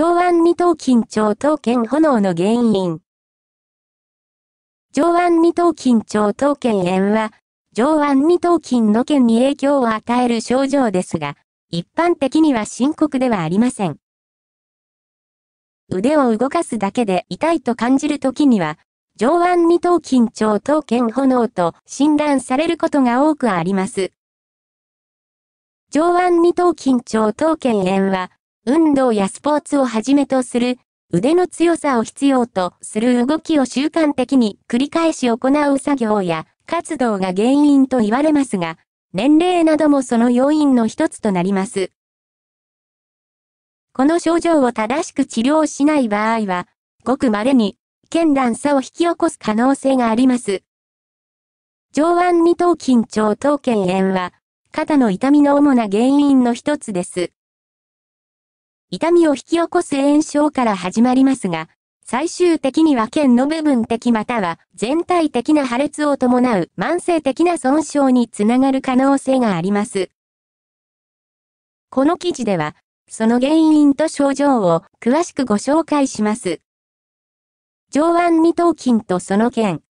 上腕二頭筋腸頭腱炎の原因。上腕二頭筋腸頭腱炎は、上腕二頭筋の腱に影響を与える症状ですが、一般的には深刻ではありません。腕を動かすだけで痛いと感じるときには、上腕二頭筋腸頭腱炎と診断されることが多くあります。上腕二頭筋腸頭腱炎は、運動やスポーツをはじめとする、腕の強さを必要とする動きを習慣的に繰り返し行う作業や活動が原因と言われますが、年齢などもその要因の一つとなります。この症状を正しく治療しない場合は、ごく稀に、痙攣さを引き起こす可能性があります。上腕二頭筋腸頭腱炎は、肩の痛みの主な原因の一つです。痛みを引き起こす炎症から始まりますが、最終的には腱の部分的または全体的な破裂を伴う慢性的な損傷につながる可能性があります。この記事では、その原因と症状を詳しくご紹介します。上腕二頭筋とその腱。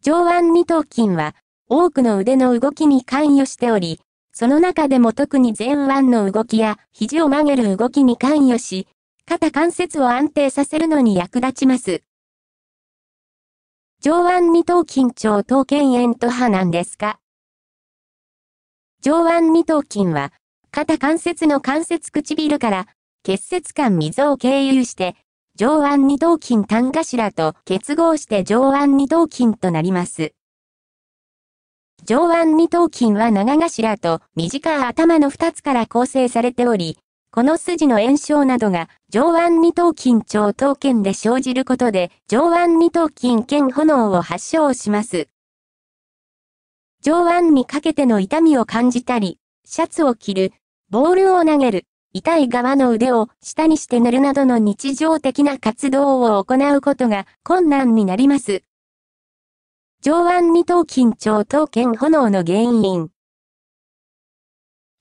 上腕二頭筋は、多くの腕の動きに関与しており、その中でも特に前腕の動きや肘を曲げる動きに関与し、肩関節を安定させるのに役立ちます。上腕二頭筋腸頭腱炎と派なんですか上腕二頭筋は、肩関節の関節唇から結節間溝を経由して、上腕二頭筋単頭と結合して上腕二頭筋となります。上腕二頭筋は長頭と短い頭の二つから構成されており、この筋の炎症などが上腕二頭筋長頭腱で生じることで上腕二頭筋腱炎を発症します。上腕にかけての痛みを感じたり、シャツを着る、ボールを投げる、痛い側の腕を下にして寝るなどの日常的な活動を行うことが困難になります。上腕二頭筋長頭腱炎の原因。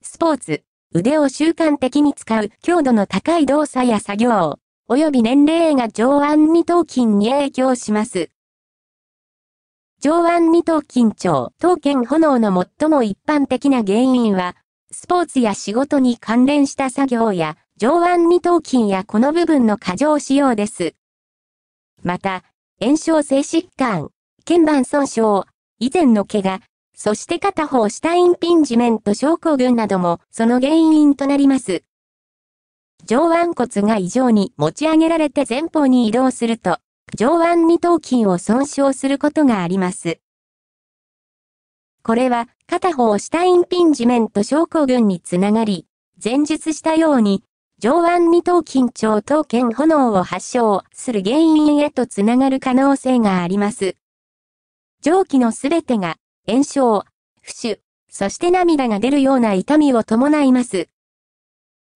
スポーツ、腕を習慣的に使う強度の高い動作や作業、及び年齢が上腕二頭筋に影響します。上腕二頭筋長頭腱炎の最も一般的な原因は、スポーツや仕事に関連した作業や、上腕二頭筋やこの部分の過剰使用です。また、炎症性疾患、腱板損傷、以前の怪我、そして片方下インピンジメント症候群などもその原因となります。上腕骨が異常に持ち上げられて前方に移動すると、上腕二頭筋を損傷することがあります。これは片方下インピンジメント症候群につながり、前述したように、上腕二頭筋腸頭腱炎を発症する原因へとつながる可能性があります。蒸気のすべてが、炎症、不腫、そして涙が出るような痛みを伴います。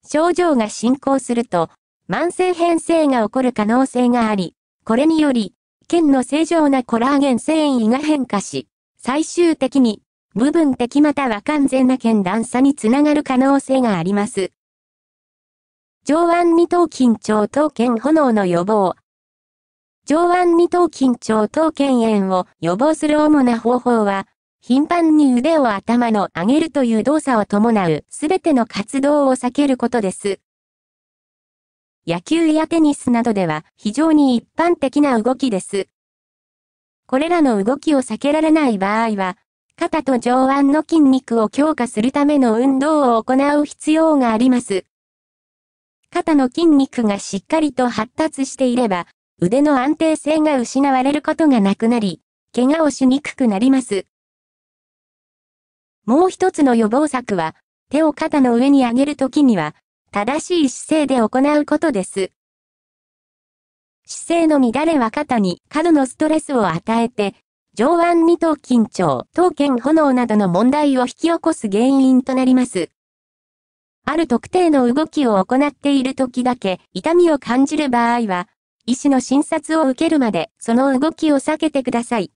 症状が進行すると、慢性変性が起こる可能性があり、これにより、腱の正常なコラーゲン繊維が変化し、最終的に、部分的または完全な腱断差につながる可能性があります。上腕二頭筋腸頭腱炎の予防。上腕二頭筋腸頭腱炎を予防する主な方法は、頻繁に腕を頭の上げるという動作を伴うすべての活動を避けることです。野球やテニスなどでは非常に一般的な動きです。これらの動きを避けられない場合は、肩と上腕の筋肉を強化するための運動を行う必要があります。肩の筋肉がしっかりと発達していれば、腕の安定性が失われることがなくなり、怪我をしにくくなります。もう一つの予防策は、手を肩の上に上げるときには、正しい姿勢で行うことです。姿勢の乱れは肩に過度のストレスを与えて、上腕二頭緊張、頭腱炎などの問題を引き起こす原因となります。ある特定の動きを行っている時だけ痛みを感じる場合は、医師の診察を受けるまで、その動きを避けてください。